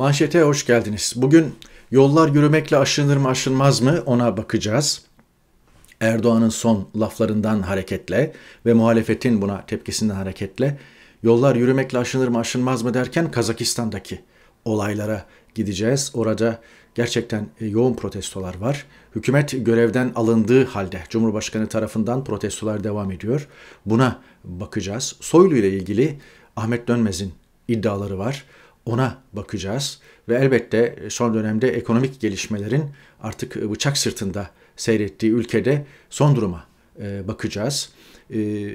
Manşete hoş geldiniz. Bugün yollar yürümekle aşınır mı aşınmaz mı ona bakacağız. Erdoğan'ın son laflarından hareketle ve muhalefetin buna tepkisinden hareketle yollar yürümekle aşınır mı aşınmaz mı derken Kazakistan'daki olaylara gideceğiz. Orada gerçekten e, yoğun protestolar var. Hükümet görevden alındığı halde Cumhurbaşkanı tarafından protestolar devam ediyor. Buna bakacağız. Soylu ile ilgili Ahmet Dönmez'in iddiaları var ona bakacağız ve elbette son dönemde ekonomik gelişmelerin artık e, bıçak sırtında seyrettiği ülkede son duruma e, bakacağız. E,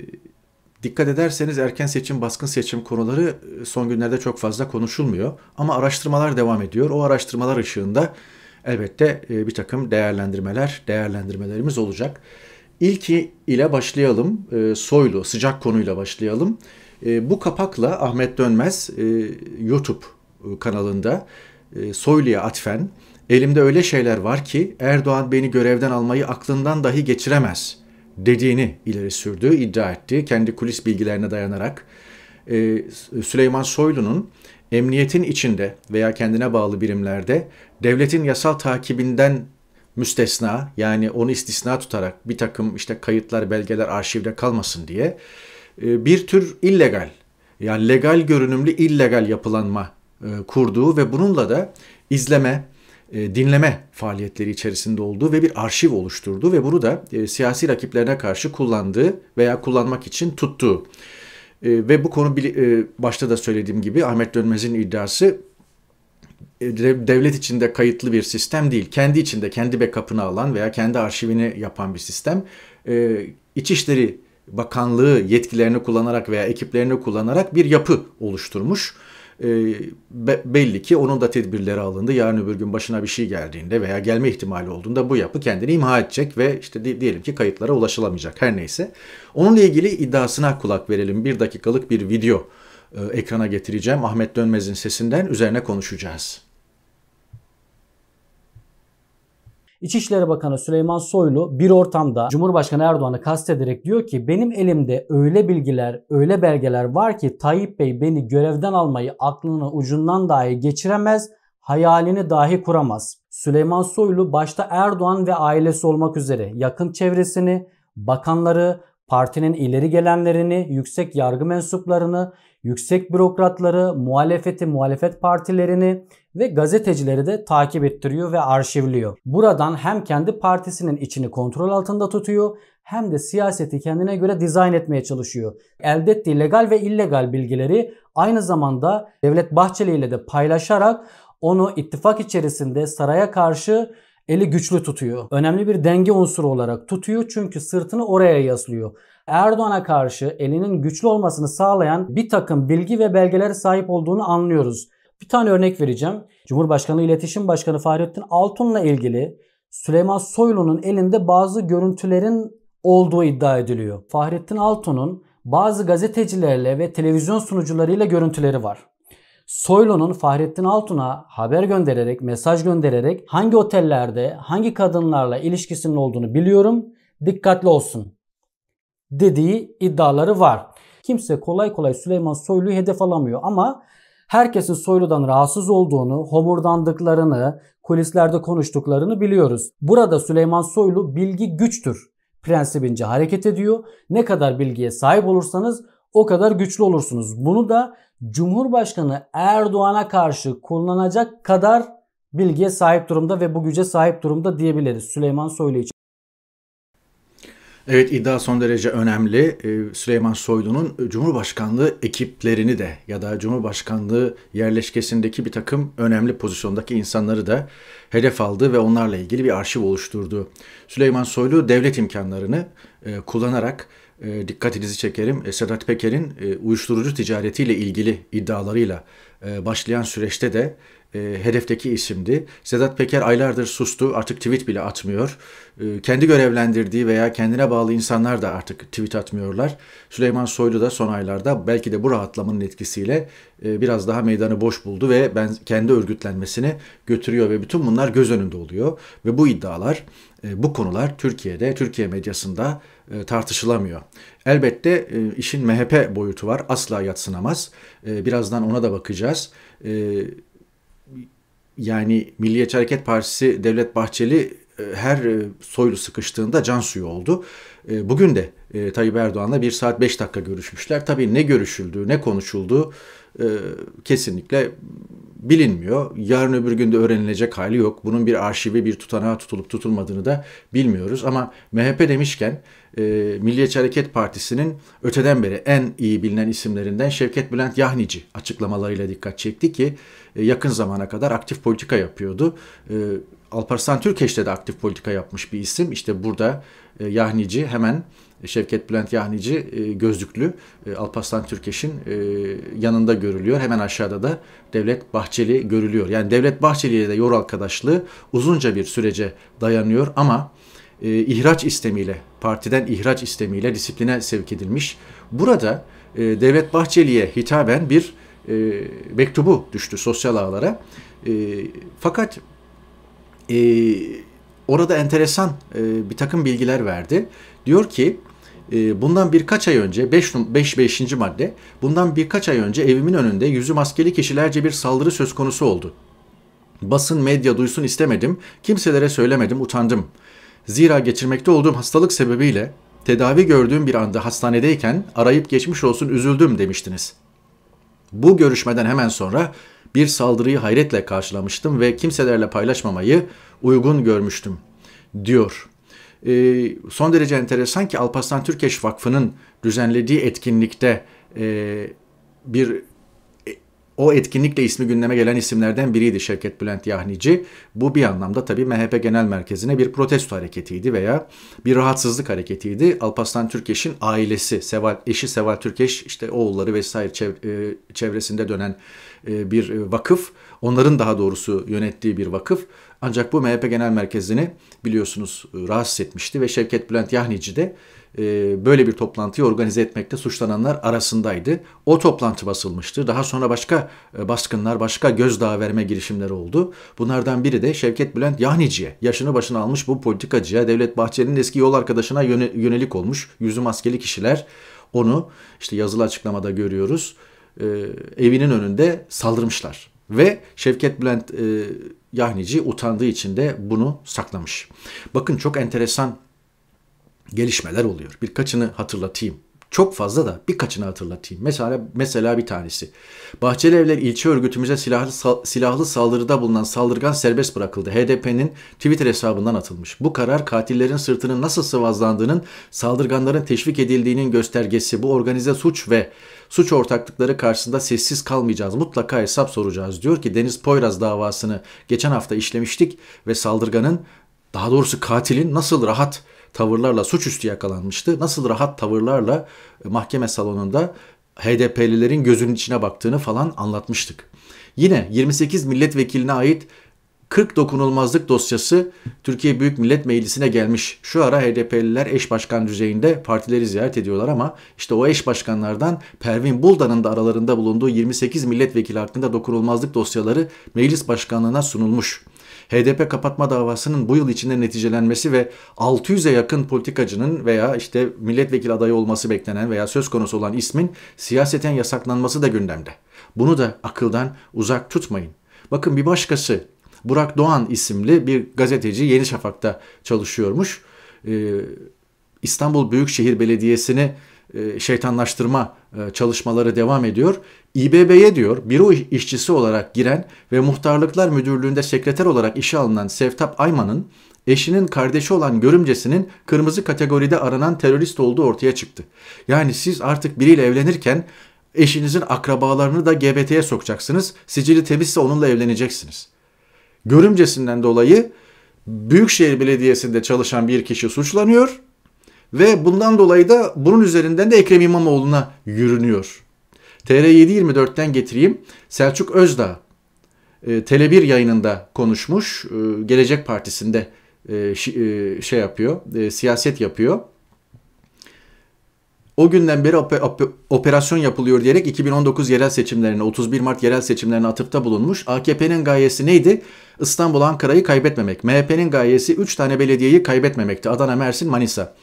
dikkat ederseniz erken seçim, baskın seçim konuları son günlerde çok fazla konuşulmuyor. Ama araştırmalar devam ediyor. O araştırmalar ışığında elbette bir takım değerlendirmeler, değerlendirmelerimiz olacak. İlki ile başlayalım. Soylu, sıcak konuyla başlayalım. E, bu kapakla Ahmet Dönmez e, YouTube e, kanalında e, Soylu'ya atfen elimde öyle şeyler var ki Erdoğan beni görevden almayı aklından dahi geçiremez dediğini ileri sürdü, iddia etti. Kendi kulis bilgilerine dayanarak e, Süleyman Soylu'nun emniyetin içinde veya kendine bağlı birimlerde devletin yasal takibinden müstesna yani onu istisna tutarak bir takım işte kayıtlar, belgeler arşivde kalmasın diye ee, bir tür illegal yani legal görünümlü illegal yapılanma e, kurduğu ve bununla da izleme, e, dinleme faaliyetleri içerisinde olduğu ve bir arşiv oluşturduğu ve bunu da e, siyasi rakiplerine karşı kullandığı veya kullanmak için tuttuğu. Ve bu konu başta da söylediğim gibi Ahmet Dönmez'in iddiası devlet içinde kayıtlı bir sistem değil. Kendi içinde kendi backup'ını alan veya kendi arşivini yapan bir sistem. İçişleri bakanlığı yetkilerini kullanarak veya ekiplerini kullanarak bir yapı oluşturmuş. E, be, belli ki onun da tedbirleri alındı. Yarın öbür gün başına bir şey geldiğinde veya gelme ihtimali olduğunda bu yapı kendini imha edecek ve işte diyelim ki kayıtlara ulaşılamayacak her neyse. Onunla ilgili iddiasına kulak verelim. Bir dakikalık bir video e, ekrana getireceğim. Ahmet Dönmez'in sesinden üzerine konuşacağız. İçişleri Bakanı Süleyman Soylu bir ortamda Cumhurbaşkanı Erdoğan'ı kastederek diyor ki benim elimde öyle bilgiler, öyle belgeler var ki Tayyip Bey beni görevden almayı aklının ucundan dahi geçiremez, hayalini dahi kuramaz. Süleyman Soylu başta Erdoğan ve ailesi olmak üzere yakın çevresini, bakanları, partinin ileri gelenlerini, yüksek yargı mensuplarını, yüksek bürokratları, muhalefeti, muhalefet partilerini ve gazetecileri de takip ettiriyor ve arşivliyor. Buradan hem kendi partisinin içini kontrol altında tutuyor hem de siyaseti kendine göre dizayn etmeye çalışıyor. Elde ettiği legal ve illegal bilgileri aynı zamanda Devlet Bahçeli ile de paylaşarak onu ittifak içerisinde saraya karşı eli güçlü tutuyor. Önemli bir denge unsuru olarak tutuyor çünkü sırtını oraya yaslıyor. Erdoğan'a karşı elinin güçlü olmasını sağlayan bir takım bilgi ve belgelere sahip olduğunu anlıyoruz. Bir tane örnek vereceğim. Cumhurbaşkanı İletişim Başkanı Fahrettin Altun'la ilgili Süleyman Soylu'nun elinde bazı görüntülerin olduğu iddia ediliyor. Fahrettin Altun'un bazı gazetecilerle ve televizyon sunucularıyla görüntüleri var. Soylu'nun Fahrettin Altun'a haber göndererek, mesaj göndererek hangi otellerde, hangi kadınlarla ilişkisinin olduğunu biliyorum. Dikkatli olsun dediği iddiaları var. Kimse kolay kolay Süleyman Soylu'yu hedef alamıyor ama herkesin Soylu'dan rahatsız olduğunu, homurdandıklarını, kulislerde konuştuklarını biliyoruz. Burada Süleyman Soylu bilgi güçtür prensibince hareket ediyor. Ne kadar bilgiye sahip olursanız o kadar güçlü olursunuz. Bunu da Cumhurbaşkanı Erdoğan'a karşı kullanacak kadar bilgiye sahip durumda ve bu güce sahip durumda diyebiliriz Süleyman Soylu için. Evet iddia son derece önemli. Ee, Süleyman Soylu'nun Cumhurbaşkanlığı ekiplerini de ya da Cumhurbaşkanlığı yerleşkesindeki bir takım önemli pozisyondaki insanları da hedef aldı ve onlarla ilgili bir arşiv oluşturdu. Süleyman Soylu devlet imkanlarını e, kullanarak e, dikkatinizi çekerim e, Sedat Peker'in uyuşturucu ticaretiyle ilgili iddialarıyla başlayan süreçte de e, hedefteki isimdi. Sedat Peker aylardır sustu, artık tweet bile atmıyor. E, kendi görevlendirdiği veya kendine bağlı insanlar da artık tweet atmıyorlar. Süleyman Soylu da son aylarda belki de bu rahatlamanın etkisiyle e, biraz daha meydanı boş buldu ve ben kendi örgütlenmesini götürüyor ve bütün bunlar göz önünde oluyor ve bu iddialar e, bu konular Türkiye'de, Türkiye medyasında e, tartışılamıyor. Elbette e, işin MHP boyutu var. Asla yatsınamaz. Birazdan ona da bakacağız yani Milliyetçi Hareket Partisi Devlet Bahçeli e, her e, soylu sıkıştığında can suyu oldu. E, bugün de Tayyip Erdoğan'la 1 saat 5 dakika görüşmüşler. Tabii ne görüşüldü, ne konuşuldu kesinlikle bilinmiyor. Yarın öbür günde öğrenilecek hali yok. Bunun bir arşivi, bir tutanağa tutulup tutulmadığını da bilmiyoruz. Ama MHP demişken e, Milliyetçi Hareket Partisi'nin öteden beri en iyi bilinen isimlerinden Şevket Bülent Yahnici açıklamalarıyla dikkat çekti ki e, yakın zamana kadar aktif politika yapıyordu. E, Alparslan Türkeş'te de aktif politika yapmış bir isim. İşte burada e, Yahnici hemen Şevket Bülent Yahnici e, gözlüklü e, Alparslan Türkeş'in e, yanında görülüyor. Hemen aşağıda da Devlet Bahçeli görülüyor. Yani Devlet Bahçeli ile de yol arkadaşlığı uzunca bir sürece dayanıyor ama e, ihraç istemiyle, partiden ihraç istemiyle disipline sevk edilmiş. Burada e, Devlet Bahçeli'ye hitaben bir e, mektubu düştü sosyal ağlara. E, fakat e, orada enteresan e, bir takım bilgiler verdi. Diyor ki e, bundan birkaç ay önce 5 5 5. madde bundan birkaç ay önce evimin önünde yüzü maskeli kişilerce bir saldırı söz konusu oldu. Basın medya duysun istemedim. Kimselere söylemedim, utandım. Zira geçirmekte olduğum hastalık sebebiyle tedavi gördüğüm bir anda hastanedeyken arayıp geçmiş olsun üzüldüm demiştiniz. Bu görüşmeden hemen sonra bir saldırıyı hayretle karşılamıştım ve kimselerle paylaşmamayı uygun görmüştüm, diyor. E, son derece enteresan ki Alparslan Türkeş Vakfı'nın düzenlediği etkinlikte e, bir o etkinlikle ismi gündeme gelen isimlerden biriydi Şevket Bülent Yahnici. Bu bir anlamda tabii MHP Genel Merkezi'ne bir protesto hareketiydi veya bir rahatsızlık hareketiydi. Alpaslan Türkeş'in ailesi, Seval, eşi Seval Türkeş, işte oğulları vesaire e, çevresinde dönen e, bir e, vakıf. Onların daha doğrusu yönettiği bir vakıf. Ancak bu MHP Genel Merkezi'ni biliyorsunuz rahatsız etmişti ve Şevket Bülent Yahnici de e, böyle bir toplantıyı organize etmekte suçlananlar arasındaydı. O toplantı basılmıştı. Daha sonra başka e, baskınlar, başka gözdağı verme girişimleri oldu. Bunlardan biri de Şevket Bülent Yahnici'ye, yaşını başına almış bu politikacıya, Devlet Bahçeli'nin eski yol arkadaşına yönelik olmuş yüzü maskeli kişiler. Onu işte yazılı açıklamada görüyoruz. E, evinin önünde saldırmışlar. Ve Şevket Bülent e, Yahnici utandığı için de bunu saklamış. Bakın çok enteresan gelişmeler oluyor. Birkaçını hatırlatayım. Çok fazla da birkaçını hatırlatayım. Mesela mesela bir tanesi. Bahçeli Evler ilçe örgütümüze silahlı, silahlı saldırıda bulunan saldırgan serbest bırakıldı. HDP'nin Twitter hesabından atılmış. Bu karar katillerin sırtının nasıl sıvazlandığının, saldırganların teşvik edildiğinin göstergesi. Bu organize suç ve suç ortaklıkları karşısında sessiz kalmayacağız. Mutlaka hesap soracağız diyor ki Deniz Poyraz davasını geçen hafta işlemiştik ve saldırganın daha doğrusu katilin nasıl rahat tavırlarla suçüstü yakalanmıştı. Nasıl rahat tavırlarla e, mahkeme salonunda HDP'lilerin gözünün içine baktığını falan anlatmıştık. Yine 28 milletvekiline ait 40 dokunulmazlık dosyası Türkiye Büyük Millet Meclisi'ne gelmiş. Şu ara HDP'liler eş başkan düzeyinde partileri ziyaret ediyorlar ama işte o eş başkanlardan Pervin Buldan'ın da aralarında bulunduğu 28 milletvekili hakkında dokunulmazlık dosyaları meclis başkanlığına sunulmuş. HDP kapatma davasının bu yıl içinde neticelenmesi ve 600'e yakın politikacının veya işte milletvekili adayı olması beklenen veya söz konusu olan ismin siyaseten yasaklanması da gündemde. Bunu da akıldan uzak tutmayın. Bakın bir başkası Burak Doğan isimli bir gazeteci Yeni Şafak'ta çalışıyormuş. Ee, İstanbul Büyükşehir Belediyesi'ni e, şeytanlaştırma e, çalışmaları devam ediyor. İBB'ye diyor büro işçisi olarak giren ve muhtarlıklar müdürlüğünde sekreter olarak işe alınan Sevtap Ayman'ın eşinin kardeşi olan görümcesinin kırmızı kategoride aranan terörist olduğu ortaya çıktı. Yani siz artık biriyle evlenirken eşinizin akrabalarını da GBT'ye sokacaksınız. Sicili temizse onunla evleneceksiniz. Görümcesinden dolayı Büyükşehir Belediyesi'nde çalışan bir kişi suçlanıyor ve bundan dolayı da bunun üzerinden de Ekrem İmamoğlu'na yürünüyor. TR724'ten getireyim. Selçuk Özdağ e, Tele1 yayınında konuşmuş. E, Gelecek Partisi'nde e, şey yapıyor, siyaset yapıyor. O günden beri operasyon yapılıyor diyerek 2019 yerel seçimlerine, 31 Mart yerel seçimlerine atıfta bulunmuş. AKP'nin gayesi neydi? İstanbul Ankara'yı kaybetmemek. MHP'nin gayesi 3 tane belediyeyi kaybetmemekti. Adana, Mersin, Manisa.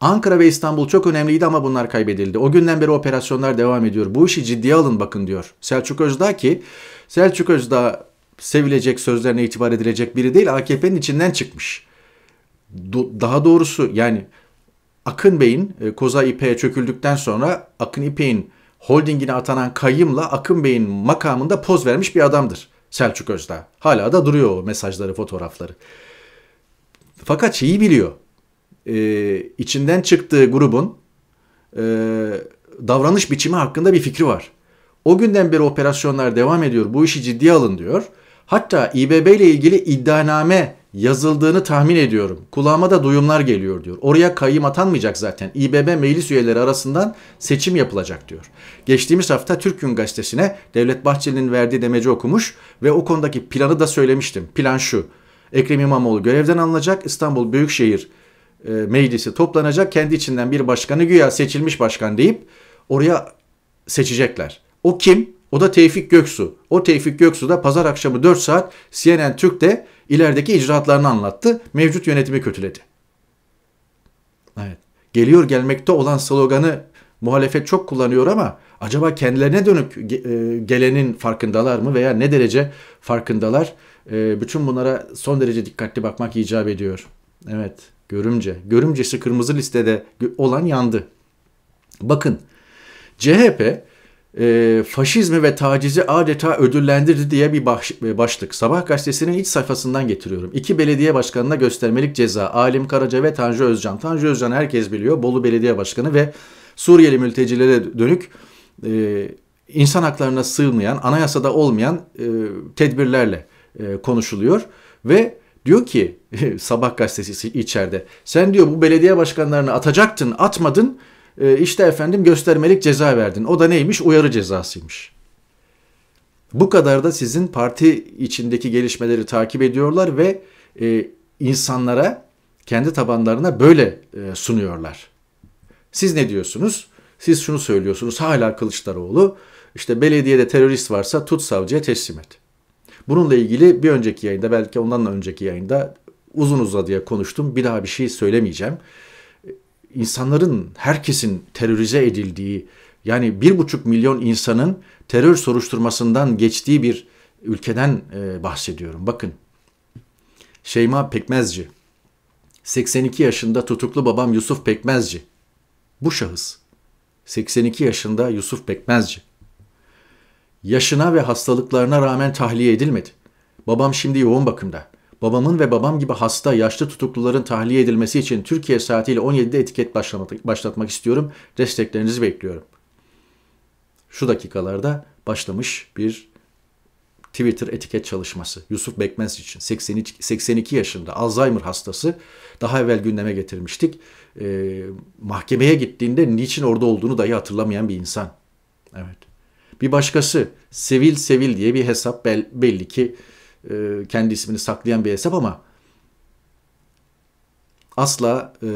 Ankara ve İstanbul çok önemliydi ama bunlar kaybedildi. O günden beri operasyonlar devam ediyor. Bu işi ciddiye alın bakın diyor. Selçuk Özdağ ki Selçuk Özdağ sevilecek sözlerine itibar edilecek biri değil AKP'nin içinden çıkmış. Do- daha doğrusu yani Akın Bey'in e, Koza İpek'e çöküldükten sonra Akın İpek'in holdingine atanan Kayımla Akın Bey'in makamında poz vermiş bir adamdır Selçuk Özdağ. Hala da duruyor o mesajları, fotoğrafları. Fakat şeyi biliyor e, içinden çıktığı grubun e, davranış biçimi hakkında bir fikri var. O günden beri operasyonlar devam ediyor. Bu işi ciddiye alın diyor. Hatta İBB ile ilgili iddianame yazıldığını tahmin ediyorum. Kulağıma da duyumlar geliyor diyor. Oraya kayyım atanmayacak zaten. İBB meclis üyeleri arasından seçim yapılacak diyor. Geçtiğimiz hafta Türk Gün gazetesine Devlet Bahçeli'nin verdiği demeci okumuş ve o konudaki planı da söylemiştim. Plan şu. Ekrem İmamoğlu görevden alınacak. İstanbul Büyükşehir e, meclisi toplanacak. Kendi içinden bir başkanı güya seçilmiş başkan deyip oraya seçecekler. O kim? O da Tevfik Göksu. O Tevfik Göksu da pazar akşamı 4 saat CNN Türk'te ilerideki icraatlarını anlattı. Mevcut yönetimi kötüledi. Evet. Geliyor gelmekte olan sloganı muhalefet çok kullanıyor ama acaba kendilerine dönük e, gelenin farkındalar mı veya ne derece farkındalar? E, bütün bunlara son derece dikkatli bakmak icap ediyor. Evet. Görümce. Görümcesi kırmızı listede olan yandı. Bakın CHP e, faşizmi ve tacizi adeta ödüllendirdi diye bir baş, e, başlık. Sabah gazetesinin iç sayfasından getiriyorum. İki belediye başkanına göstermelik ceza. Alim Karaca ve Tanju Özcan. Tanju Özcan herkes biliyor. Bolu Belediye Başkanı ve Suriyeli mültecilere dönük e, insan haklarına sığmayan, anayasada olmayan e, tedbirlerle e, konuşuluyor. Ve Diyor ki sabah gazetesi içeride sen diyor bu belediye başkanlarını atacaktın atmadın ee, işte efendim göstermelik ceza verdin. O da neymiş uyarı cezasıymış. Bu kadar da sizin parti içindeki gelişmeleri takip ediyorlar ve e, insanlara kendi tabanlarına böyle e, sunuyorlar. Siz ne diyorsunuz? Siz şunu söylüyorsunuz hala Kılıçdaroğlu işte belediyede terörist varsa tut savcıya teslim et. Bununla ilgili bir önceki yayında belki ondan önceki yayında uzun uzadıya konuştum. Bir daha bir şey söylemeyeceğim. Ee, insanların, herkesin terörize edildiği, yani bir buçuk milyon insanın terör soruşturmasından geçtiği bir ülkeden e, bahsediyorum. Bakın Şeyma Pekmezci, 82 yaşında tutuklu babam Yusuf Pekmezci. Bu şahıs 82 yaşında Yusuf Pekmezci. Yaşına ve hastalıklarına rağmen tahliye edilmedi. Babam şimdi yoğun bakımda. Babamın ve babam gibi hasta, yaşlı tutukluların tahliye edilmesi için Türkiye saatiyle 17'de etiket başlatmak istiyorum. Desteklerinizi bekliyorum. Şu dakikalarda başlamış bir Twitter etiket çalışması. Yusuf Bekmez için 82, yaşında Alzheimer hastası. Daha evvel gündeme getirmiştik. E, mahkemeye gittiğinde niçin orada olduğunu dahi hatırlamayan bir insan. Evet. Bir başkası Sevil Sevil diye bir hesap bel, belli ki e, kendi ismini saklayan bir hesap ama asla e,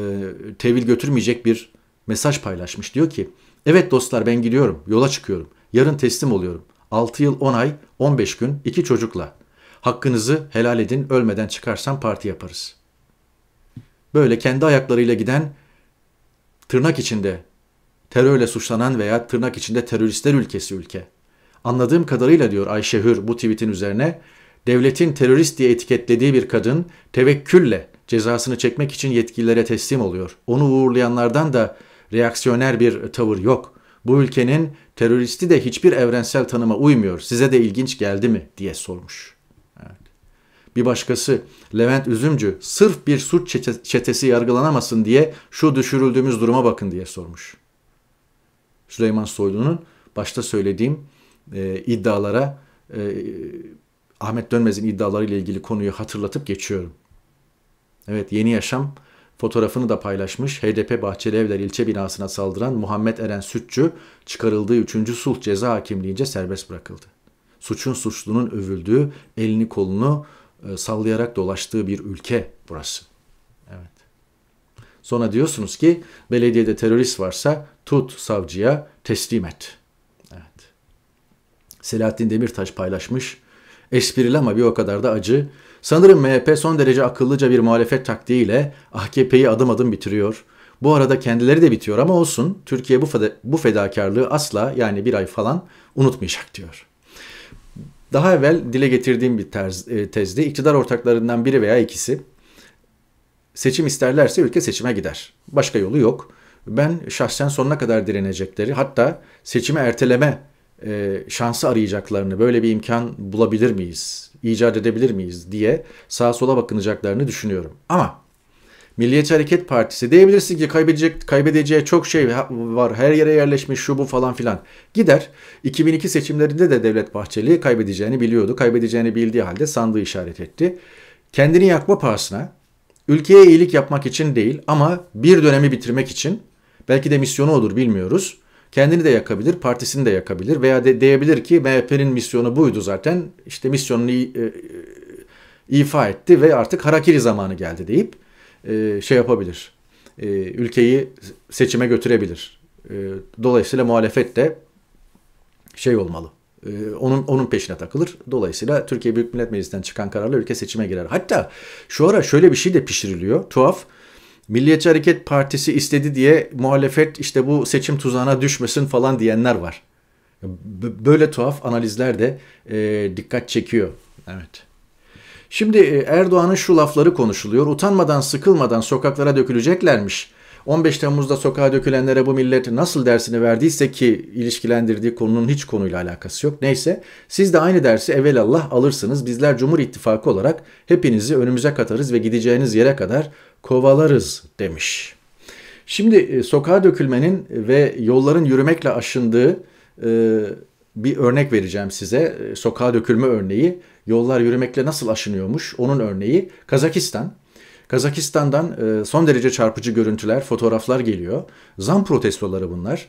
tevil götürmeyecek bir mesaj paylaşmış. Diyor ki evet dostlar ben gidiyorum yola çıkıyorum yarın teslim oluyorum 6 yıl 10 ay 15 gün 2 çocukla hakkınızı helal edin ölmeden çıkarsam parti yaparız. Böyle kendi ayaklarıyla giden tırnak içinde terörle suçlanan veya tırnak içinde teröristler ülkesi ülke. Anladığım kadarıyla diyor Ayşe Hür bu tweetin üzerine devletin terörist diye etiketlediği bir kadın tevekkülle cezasını çekmek için yetkililere teslim oluyor. Onu uğurlayanlardan da reaksiyoner bir tavır yok. Bu ülkenin teröristi de hiçbir evrensel tanıma uymuyor. Size de ilginç geldi mi diye sormuş. Evet. Bir başkası Levent Üzümcü sırf bir suç çetesi yargılanamasın diye şu düşürüldüğümüz duruma bakın diye sormuş. Süleyman Soylu'nun başta söylediğim e, iddialara e, Ahmet Dönmez'in iddialarıyla ilgili konuyu hatırlatıp geçiyorum. Evet Yeni Yaşam fotoğrafını da paylaşmış. HDP Bahçeli Evler ilçe binasına saldıran Muhammed Eren Sütçü çıkarıldığı 3. sulh ceza hakimliğince serbest bırakıldı. Suçun suçlunun övüldüğü, elini kolunu e, sallayarak dolaştığı bir ülke burası. Evet. Sonra diyorsunuz ki belediyede terörist varsa Tut savcıya teslim et. Evet. Selahattin Demirtaş paylaşmış. Esprili ama bir o kadar da acı. Sanırım MHP son derece akıllıca bir muhalefet taktiğiyle AKP'yi adım adım bitiriyor. Bu arada kendileri de bitiyor ama olsun Türkiye bu, feda bu fedakarlığı asla yani bir ay falan unutmayacak diyor. Daha evvel dile getirdiğim bir terz, e, tezdi. İktidar ortaklarından biri veya ikisi seçim isterlerse ülke seçime gider. Başka yolu yok ben şahsen sonuna kadar direnecekleri hatta seçimi erteleme e, şansı arayacaklarını böyle bir imkan bulabilir miyiz, icat edebilir miyiz diye sağa sola bakınacaklarını düşünüyorum. Ama Milliyetçi Hareket Partisi diyebilirsin ki kaybedecek kaybedeceği çok şey var. Her yere yerleşmiş şu bu falan filan. Gider 2002 seçimlerinde de Devlet Bahçeli kaybedeceğini biliyordu. Kaybedeceğini bildiği halde sandığı işaret etti. Kendini yakma pahasına ülkeye iyilik yapmak için değil ama bir dönemi bitirmek için Belki de misyonu olur bilmiyoruz. Kendini de yakabilir, partisini de yakabilir veya de diyebilir ki MHP'nin misyonu buydu zaten. İşte misyonunu e, e, ifa etti ve artık harakiri zamanı geldi deyip e, şey yapabilir. ülkeyi seçime götürebilir. dolayısıyla muhalefet de şey olmalı. onun onun peşine takılır. Dolayısıyla Türkiye Büyük Millet Meclisi'nden çıkan kararla ülke seçime girer. Hatta şu ara şöyle bir şey de pişiriliyor. Tuhaf. Milliyetçi Hareket Partisi istedi diye muhalefet işte bu seçim tuzağına düşmesin falan diyenler var. Böyle tuhaf analizler de e, dikkat çekiyor. Evet. Şimdi e, Erdoğan'ın şu lafları konuşuluyor. Utanmadan sıkılmadan sokaklara döküleceklermiş. 15 Temmuz'da sokağa dökülenlere bu millet nasıl dersini verdiyse ki ilişkilendirdiği konunun hiç konuyla alakası yok. Neyse siz de aynı dersi evvelallah alırsınız. Bizler Cumhur İttifakı olarak hepinizi önümüze katarız ve gideceğiniz yere kadar kovalarız demiş. Şimdi e, sokağa dökülmenin ve yolların yürümekle aşındığı e, bir örnek vereceğim size. E, sokağa dökülme örneği. Yollar yürümekle nasıl aşınıyormuş? Onun örneği Kazakistan. Kazakistan'dan son derece çarpıcı görüntüler, fotoğraflar geliyor. Zam protestoları bunlar.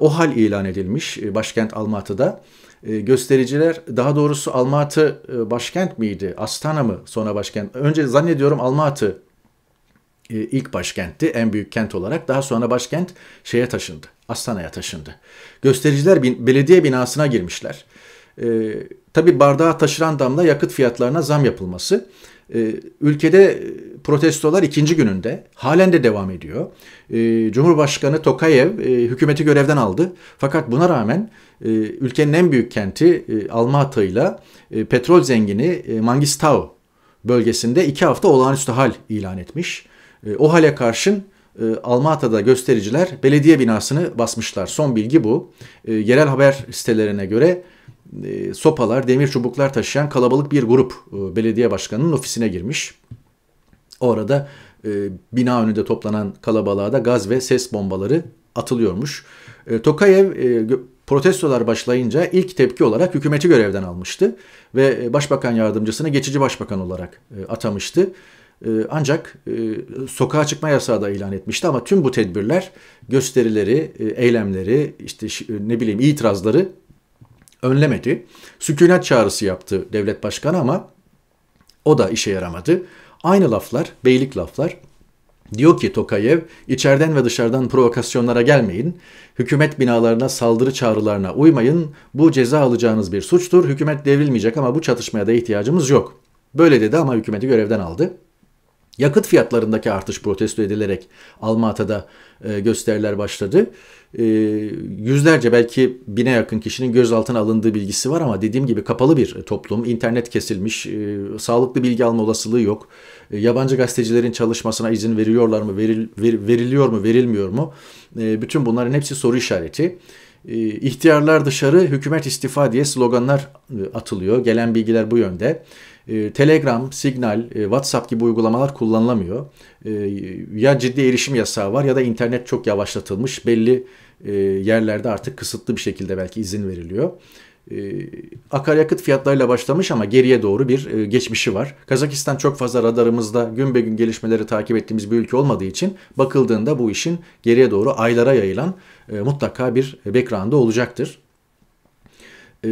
O hal ilan edilmiş başkent Almatı'da. Göstericiler daha doğrusu Almatı başkent miydi? Astana mı sonra başkent? Önce zannediyorum Almatı e, ilk başkentti, en büyük kent olarak. Daha sonra başkent şeye taşındı, Astana'ya taşındı. Göstericiler bin, belediye binasına girmişler. E, tabii bardağa taşıran damla yakıt fiyatlarına zam yapılması. E, ülkede protestolar ikinci gününde halen de devam ediyor. E, Cumhurbaşkanı Tokayev e, hükümeti görevden aldı. Fakat buna rağmen e, ülkenin en büyük kenti e, Almatı'yla e, petrol zengini e, Mangistau bölgesinde iki hafta olağanüstü hal ilan etmiş. E, o hale karşın e, Almata'da göstericiler belediye binasını basmışlar. Son bilgi bu. E, yerel haber sitelerine göre sopalar, demir çubuklar taşıyan kalabalık bir grup belediye başkanının ofisine girmiş. Orada bina önünde toplanan kalabalığa da gaz ve ses bombaları atılıyormuş. Tokayev protestolar başlayınca ilk tepki olarak hükümeti görevden almıştı ve başbakan yardımcısını geçici başbakan olarak atamıştı. Ee, ancak e, sokağa çıkma yasağı da ilan etmişti ama tüm bu tedbirler gösterileri, e, eylemleri, işte e, ne bileyim itirazları önlemedi. Sükunet çağrısı yaptı devlet başkanı ama o da işe yaramadı. Aynı laflar, beylik laflar. Diyor ki Tokayev, içeriden ve dışarıdan provokasyonlara gelmeyin, hükümet binalarına saldırı çağrılarına uymayın, bu ceza alacağınız bir suçtur, hükümet devrilmeyecek ama bu çatışmaya da ihtiyacımız yok. Böyle dedi ama hükümeti görevden aldı. Yakıt fiyatlarındaki artış protesto edilerek Almata'da e, gösteriler başladı. E, yüzlerce belki bine yakın kişinin gözaltına alındığı bilgisi var ama dediğim gibi kapalı bir toplum. internet kesilmiş, e, sağlıklı bilgi alma olasılığı yok. E, yabancı gazetecilerin çalışmasına izin veriyorlar mı, veril, ver, veriliyor mu, verilmiyor mu? E, bütün bunların hepsi soru işareti. E, ihtiyarlar dışarı, hükümet istifa diye sloganlar e, atılıyor. Gelen bilgiler bu yönde. Ee, Telegram, Signal, e, WhatsApp gibi uygulamalar kullanılamıyor. Ee, ya ciddi erişim yasağı var ya da internet çok yavaşlatılmış. Belli e, yerlerde artık kısıtlı bir şekilde belki izin veriliyor. Ee, akaryakıt fiyatlarıyla başlamış ama geriye doğru bir e, geçmişi var. Kazakistan çok fazla radarımızda gün be gün gelişmeleri takip ettiğimiz bir ülke olmadığı için bakıldığında bu işin geriye doğru aylara yayılan mutlaka bir background'ı olacaktır. E,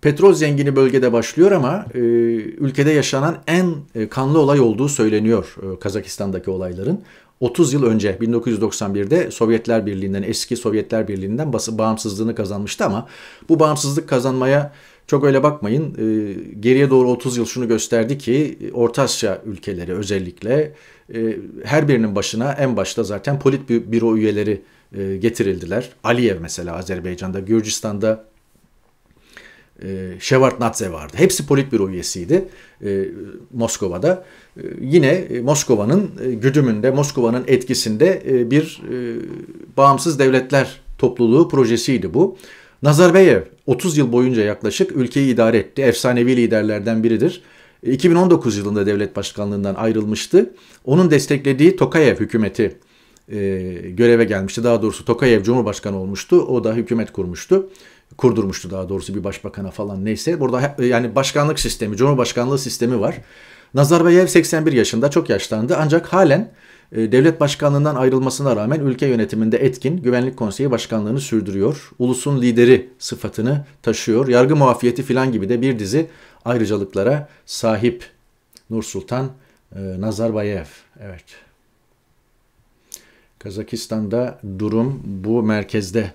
petrol zengini bölgede başlıyor ama e, ülkede yaşanan en e, kanlı olay olduğu söyleniyor e, Kazakistan'daki olayların. 30 yıl önce 1991'de Sovyetler Birliği'nden eski Sovyetler Birliği'nden bağımsızlığını kazanmıştı ama bu bağımsızlık kazanmaya çok öyle bakmayın. E, geriye doğru 30 yıl şunu gösterdi ki Orta Asya ülkeleri özellikle e, her birinin başına en başta zaten politbüro üyeleri e, getirildiler. Aliyev mesela Azerbaycan'da, Gürcistan'da Şevartnadze ee, vardı. Hepsi politbüro üyesiydi e, Moskova'da. Ee, yine e, Moskova'nın e, güdümünde, Moskova'nın etkisinde e, bir bağımsız devletler topluluğu projesiydi bu. Nazarbayev 30 yıl boyunca yaklaşık ülkeyi idare etti. Efsanevi liderlerden biridir. 2019 yılında devlet başkanlığından ayrılmıştı. Onun desteklediği Tokayev hükümeti e, göreve gelmişti. Daha doğrusu Tokayev Cumhurbaşkanı olmuştu. O da hükümet kurmuştu kurdurmuştu daha doğrusu bir başbakana falan neyse. Burada yani başkanlık sistemi, cumhurbaşkanlığı sistemi var. Nazarbayev 81 yaşında çok yaşlandı ancak halen e, devlet başkanlığından ayrılmasına rağmen ülke yönetiminde etkin Güvenlik Konseyi Başkanlığını sürdürüyor. Ulusun lideri sıfatını taşıyor. Yargı muafiyeti filan gibi de bir dizi ayrıcalıklara sahip Nursultan e, Nazarbayev. Evet. Kazakistan'da durum bu merkezde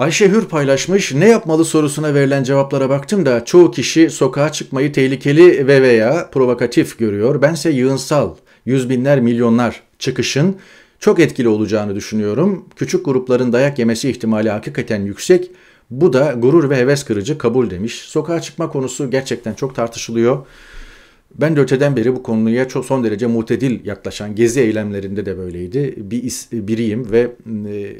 Ayşe Hür paylaşmış ne yapmalı sorusuna verilen cevaplara baktım da çoğu kişi sokağa çıkmayı tehlikeli ve veya provokatif görüyor. Bense yığınsal, yüz binler milyonlar çıkışın çok etkili olacağını düşünüyorum. Küçük grupların dayak yemesi ihtimali hakikaten yüksek. Bu da gurur ve heves kırıcı kabul demiş. Sokağa çıkma konusu gerçekten çok tartışılıyor. Ben de öteden beri bu konuya çok son derece mutedil yaklaşan gezi eylemlerinde de böyleydi. Bir is, biriyim ve e,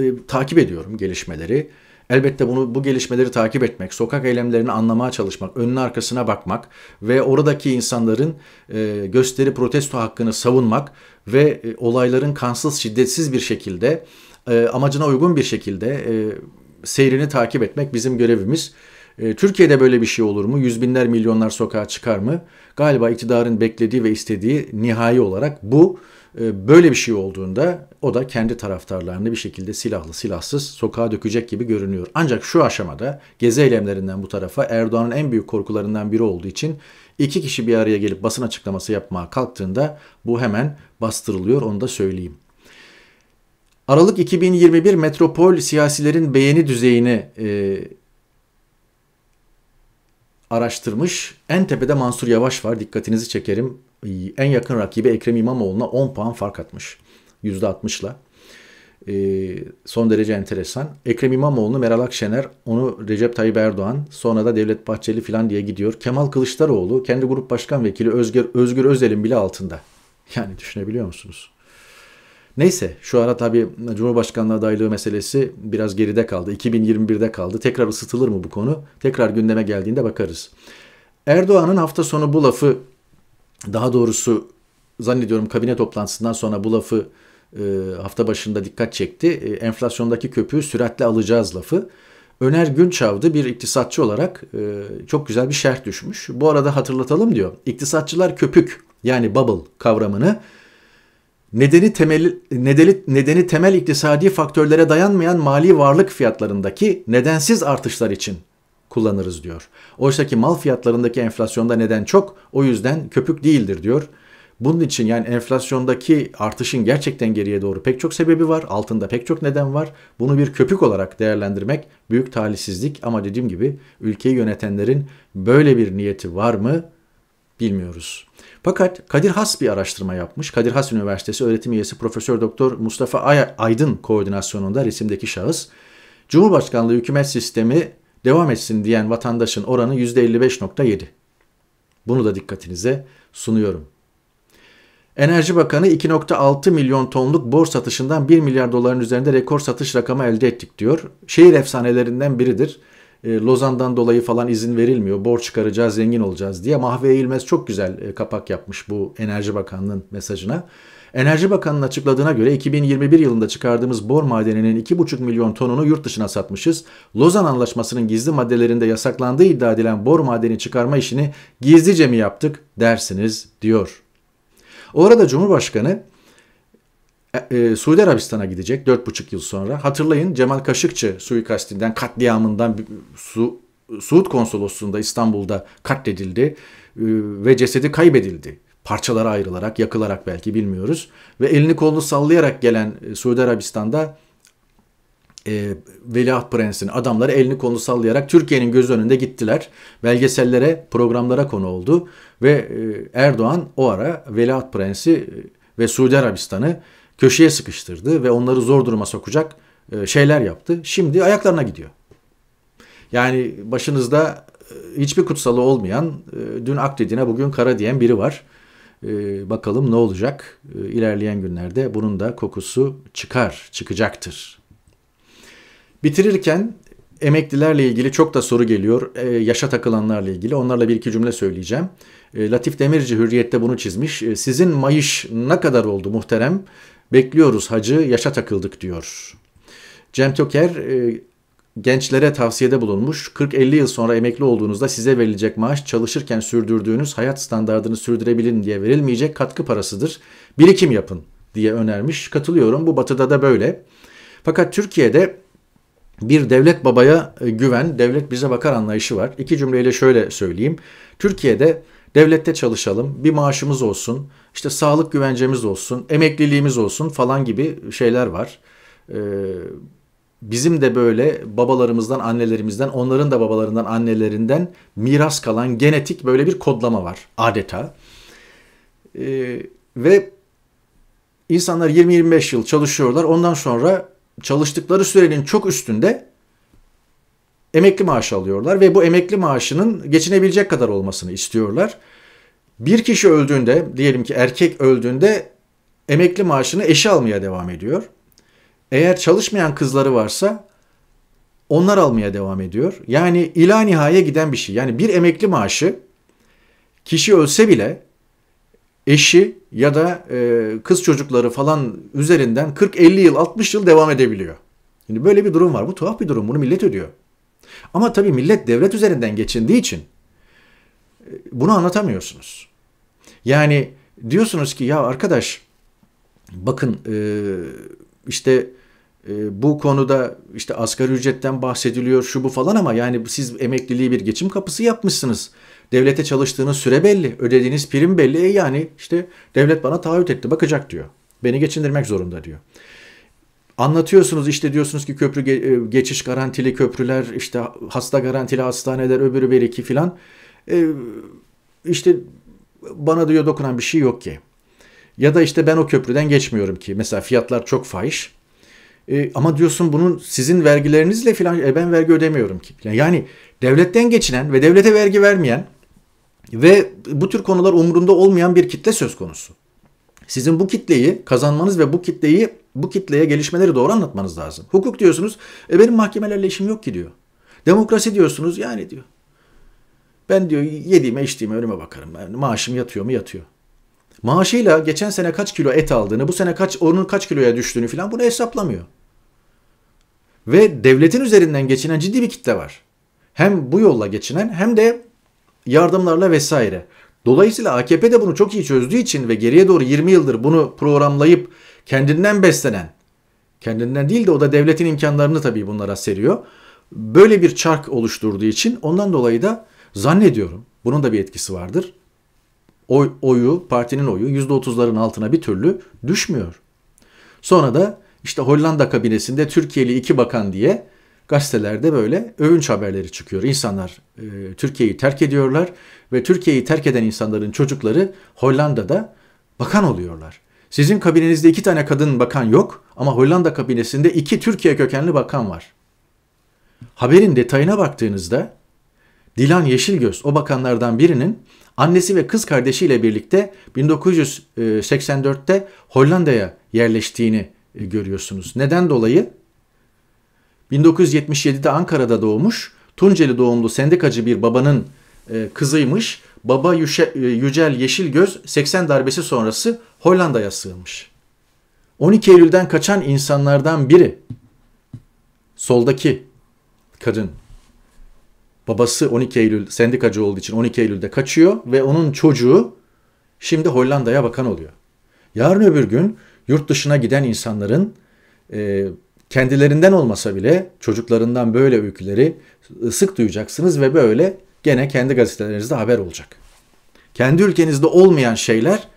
e, takip ediyorum gelişmeleri. Elbette bunu bu gelişmeleri takip etmek, sokak eylemlerini anlamaya çalışmak, önün arkasına bakmak ve oradaki insanların e, gösteri protesto hakkını savunmak ve e, olayların kansız, şiddetsiz bir şekilde amacına uygun bir şekilde seyrini takip etmek bizim görevimiz. Türkiye'de böyle bir şey olur mu? Yüz binler, milyonlar sokağa çıkar mı? Galiba iktidarın beklediği ve istediği nihai olarak bu. Ee, böyle bir şey olduğunda o da kendi taraftarlarını bir şekilde silahlı silahsız sokağa dökecek gibi görünüyor. Ancak şu aşamada gezi eylemlerinden bu tarafa Erdoğan'ın en büyük korkularından biri olduğu için iki kişi bir araya gelip basın açıklaması yapmaya kalktığında bu hemen bastırılıyor onu da söyleyeyim. Aralık 2021 metropol siyasilerin beğeni düzeyini e, araştırmış. En tepede Mansur Yavaş var. Dikkatinizi çekerim. En yakın rakibi Ekrem İmamoğlu'na 10 puan fark atmış. %60'la. E, ee, son derece enteresan. Ekrem İmamoğlu'nu Meral Akşener, onu Recep Tayyip Erdoğan, sonra da Devlet Bahçeli falan diye gidiyor. Kemal Kılıçdaroğlu, kendi grup başkan vekili Özgür, Özgür Özel'in bile altında. Yani düşünebiliyor musunuz? Neyse şu ara tabii Cumhurbaşkanlığı adaylığı meselesi biraz geride kaldı. 2021'de kaldı. Tekrar ısıtılır mı bu konu? Tekrar gündeme geldiğinde bakarız. Erdoğan'ın hafta sonu bu lafı daha doğrusu zannediyorum kabine toplantısından sonra bu lafı e, hafta başında dikkat çekti. E, enflasyondaki köpüğü süratle alacağız lafı. Öner Günçav'dı bir iktisatçı olarak e, çok güzel bir şerh düşmüş. Bu arada hatırlatalım diyor. İktisatçılar köpük yani bubble kavramını nedeni temel nedeni, nedeni temel iktisadi faktörlere dayanmayan mali varlık fiyatlarındaki nedensiz artışlar için kullanırız diyor. Oysa ki mal fiyatlarındaki enflasyonda neden çok o yüzden köpük değildir diyor. Bunun için yani enflasyondaki artışın gerçekten geriye doğru pek çok sebebi var. Altında pek çok neden var. Bunu bir köpük olarak değerlendirmek büyük talihsizlik ama dediğim gibi ülkeyi yönetenlerin böyle bir niyeti var mı? bilmiyoruz. Fakat Kadir Has bir araştırma yapmış. Kadir Has Üniversitesi öğretim üyesi Profesör Doktor Mustafa Aydın koordinasyonunda resimdeki şahıs Cumhurbaşkanlığı hükümet sistemi devam etsin diyen vatandaşın oranı %55.7. Bunu da dikkatinize sunuyorum. Enerji Bakanı 2.6 milyon tonluk bor satışından 1 milyar doların üzerinde rekor satış rakamı elde ettik diyor. Şehir efsanelerinden biridir. E, Lozan'dan dolayı falan izin verilmiyor. Borç çıkaracağız, zengin olacağız diye. Mahve Eğilmez çok güzel e, kapak yapmış bu Enerji bakanının mesajına. Enerji Bakanı'nın açıkladığına göre 2021 yılında çıkardığımız bor madeninin 2,5 milyon tonunu yurt dışına satmışız. Lozan Anlaşması'nın gizli maddelerinde yasaklandığı iddia edilen bor madeni çıkarma işini gizlice mi yaptık dersiniz diyor. O arada Cumhurbaşkanı e, e, Suudi Arabistan'a gidecek 4,5 yıl sonra. Hatırlayın Cemal Kaşıkçı suikastinden, katliamından Su, Suud Konsolosluğu'nda İstanbul'da katledildi e, ve cesedi kaybedildi. Parçalara ayrılarak, yakılarak belki bilmiyoruz. Ve elini kolunu sallayarak gelen e, Suudi Arabistan'da e, Veliaht Prensin adamları elini kolunu sallayarak Türkiye'nin göz önünde gittiler. Belgesellere, programlara konu oldu. Ve e, Erdoğan o ara Veliaht Prensi e, ve Suudi Arabistan'ı köşeye sıkıştırdı ve onları zor duruma sokacak e, şeyler yaptı. Şimdi ayaklarına gidiyor. Yani başınızda e, hiçbir kutsalı olmayan e, dün ak dediğine bugün kara diyen biri var. Bakalım ne olacak ilerleyen günlerde bunun da kokusu çıkar, çıkacaktır. Bitirirken emeklilerle ilgili çok da soru geliyor. yaşa takılanlarla ilgili. Onlarla bir iki cümle söyleyeceğim. Latif Demirci Hürriyet'te bunu çizmiş. sizin mayış ne kadar oldu muhterem? Bekliyoruz hacı, yaşa takıldık diyor. Cem Toker e, gençlere tavsiyede bulunmuş. 40-50 yıl sonra emekli olduğunuzda size verilecek maaş çalışırken sürdürdüğünüz hayat standartını sürdürebilin diye verilmeyecek katkı parasıdır. Birikim yapın diye önermiş. Katılıyorum. Bu batıda da böyle. Fakat Türkiye'de bir devlet babaya e, güven, devlet bize bakar anlayışı var. İki cümleyle şöyle söyleyeyim. Türkiye'de devlette çalışalım, bir maaşımız olsun, işte sağlık güvencemiz olsun, emekliliğimiz olsun falan gibi şeyler var. Ee, bizim de böyle babalarımızdan, annelerimizden, onların da babalarından, annelerinden miras kalan genetik böyle bir kodlama var adeta. Ee, ve insanlar 20-25 yıl çalışıyorlar. Ondan sonra çalıştıkları sürenin çok üstünde emekli maaşı alıyorlar ve bu emekli maaşının geçinebilecek kadar olmasını istiyorlar. Bir kişi öldüğünde, diyelim ki erkek öldüğünde emekli maaşını eşi almaya devam ediyor. Eğer çalışmayan kızları varsa onlar almaya devam ediyor. Yani ila nihaya giden bir şey. Yani bir emekli maaşı kişi ölse bile eşi ya da e, kız çocukları falan üzerinden 40-50 yıl 60 yıl devam edebiliyor. Şimdi böyle bir durum var. Bu tuhaf bir durum. Bunu millet ödüyor. Ama tabii millet devlet üzerinden geçindiği için e, bunu anlatamıyorsunuz. Yani diyorsunuz ki ya arkadaş bakın e, işte e, bu konuda işte asgari ücretten bahsediliyor şu bu falan ama yani siz emekliliği bir geçim kapısı yapmışsınız. Devlete çalıştığınız süre belli, ödediğiniz prim belli. E yani işte devlet bana taahhüt etti, bakacak diyor. Beni geçindirmek zorunda diyor. Anlatıyorsunuz işte diyorsunuz ki köprü e, geçiş garantili köprüler, işte hasta garantili hastaneler, öbürü bir iki filan. E, işte bana diyor dokunan bir şey yok ki. Ya da işte ben o köprüden geçmiyorum ki. Mesela fiyatlar çok fahiş. E, ama diyorsun bunun sizin vergilerinizle filan e, ben vergi ödemiyorum ki. Yani devletten geçinen ve devlete vergi vermeyen ve bu tür konular umurunda olmayan bir kitle söz konusu. Sizin bu kitleyi kazanmanız ve bu kitleyi bu kitleye gelişmeleri doğru anlatmanız lazım. Hukuk diyorsunuz, e benim mahkemelerle işim yok ki diyor. Demokrasi diyorsunuz yani diyor. Ben diyor yediğime içtiğime önüme bakarım. Yani maaşım yatıyor mu yatıyor. Maaşıyla geçen sene kaç kilo et aldığını, bu sene kaç onun kaç kiloya düştüğünü falan bunu hesaplamıyor. Ve devletin üzerinden geçinen ciddi bir kitle var. Hem bu yolla geçinen hem de yardımlarla vesaire. Dolayısıyla AKP de bunu çok iyi çözdüğü için ve geriye doğru 20 yıldır bunu programlayıp kendinden beslenen, kendinden değil de o da devletin imkanlarını tabii bunlara seriyor. Böyle bir çark oluşturduğu için ondan dolayı da Zannediyorum bunun da bir etkisi vardır. Oy, oyu, partinin oyu %30'ların altına bir türlü düşmüyor. Sonra da işte Hollanda kabinesinde Türkiye'li iki bakan diye gazetelerde böyle övünç haberleri çıkıyor. İnsanlar e, Türkiye'yi terk ediyorlar ve Türkiye'yi terk eden insanların çocukları Hollanda'da bakan oluyorlar. Sizin kabinenizde iki tane kadın bakan yok ama Hollanda kabinesinde iki Türkiye kökenli bakan var. Haberin detayına baktığınızda Dilan Yeşilgöz o bakanlardan birinin annesi ve kız kardeşiyle birlikte 1984'te e, Hollanda'ya yerleştiğini e, görüyorsunuz. Neden dolayı? 1977'de Ankara'da doğmuş, Tunceli doğumlu sendikacı bir babanın e, kızıymış. Baba Yücel Yeşilgöz 80 darbesi sonrası Hollanda'ya sığınmış. 12 Eylül'den kaçan insanlardan biri. Soldaki kadın babası 12 Eylül sendikacı olduğu için 12 Eylül'de kaçıyor ve onun çocuğu şimdi Hollanda'ya bakan oluyor. Yarın öbür gün yurt dışına giden insanların e, kendilerinden olmasa bile çocuklarından böyle öyküleri sık duyacaksınız ve böyle gene kendi gazetelerinizde haber olacak. Kendi ülkenizde olmayan şeyler,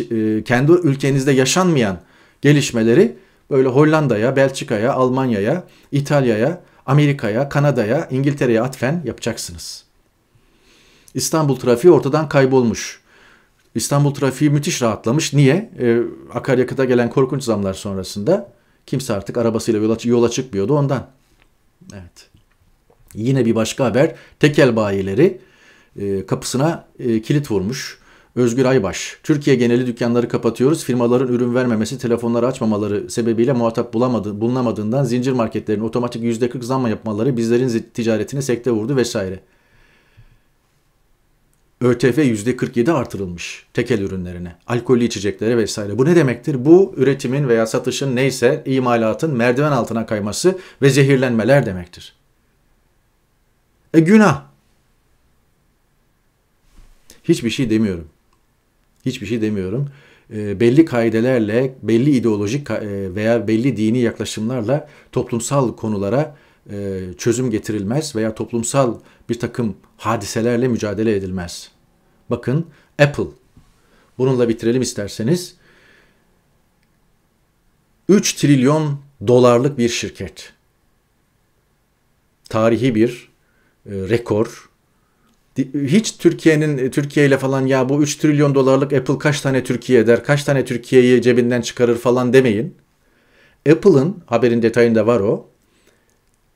e, kendi ülkenizde yaşanmayan gelişmeleri böyle Hollanda'ya, Belçika'ya, Almanya'ya, İtalya'ya Amerika'ya, Kanada'ya, İngiltere'ye atfen yapacaksınız. İstanbul trafiği ortadan kaybolmuş. İstanbul trafiği müthiş rahatlamış. Niye? Ee, akaryakıta gelen korkunç zamlar sonrasında kimse artık arabasıyla yola, yola çıkmıyordu ondan. Evet. Yine bir başka haber. Tekel bayileri e, kapısına e, kilit vurmuş. Özgür Aybaş. Türkiye geneli dükkanları kapatıyoruz. Firmaların ürün vermemesi, telefonları açmamaları sebebiyle muhatap bulamadı, bulunamadığından zincir marketlerin otomatik %40 zam yapmaları bizlerin ticaretini sekte vurdu vesaire. ÖTF %47 artırılmış tekel ürünlerine, alkollü içeceklere vesaire. Bu ne demektir? Bu üretimin veya satışın neyse imalatın merdiven altına kayması ve zehirlenmeler demektir. E günah. Hiçbir şey demiyorum hiçbir şey demiyorum. E, belli kaidelerle, belli ideolojik e, veya belli dini yaklaşımlarla toplumsal konulara e, çözüm getirilmez veya toplumsal bir takım hadiselerle mücadele edilmez. Bakın Apple, bununla bitirelim isterseniz. 3 trilyon dolarlık bir şirket. Tarihi bir e, rekor hiç Türkiye'nin e, Türkiye ile falan ya bu 3 trilyon dolarlık Apple kaç tane Türkiye eder, kaç tane Türkiye'yi cebinden çıkarır falan demeyin. Apple'ın haberin detayında var o.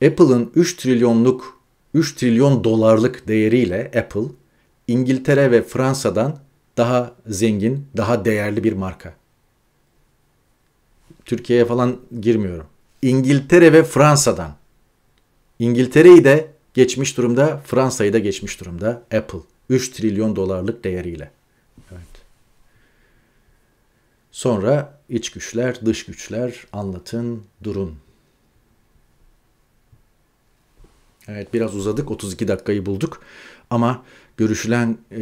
Apple'ın 3 trilyonluk 3 trilyon dolarlık değeriyle Apple İngiltere ve Fransa'dan daha zengin, daha değerli bir marka. Türkiye'ye falan girmiyorum. İngiltere ve Fransa'dan. İngiltere'yi de geçmiş durumda. Fransa'yı da geçmiş durumda. Apple 3 trilyon dolarlık değeriyle. Evet. Sonra iç güçler, dış güçler anlatın, durun. Evet biraz uzadık 32 dakikayı bulduk ama görüşülen e,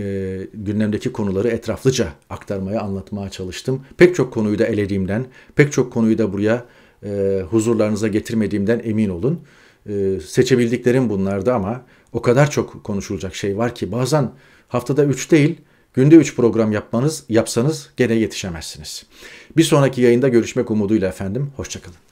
gündemdeki konuları etraflıca aktarmaya anlatmaya çalıştım. Pek çok konuyu da elediğimden, pek çok konuyu da buraya e, huzurlarınıza getirmediğimden emin olun. Ee, seçebildiklerim bunlardı ama o kadar çok konuşulacak şey var ki bazen haftada 3 değil günde 3 program yapmanız yapsanız gene yetişemezsiniz. Bir sonraki yayında görüşmek umuduyla efendim. Hoşçakalın.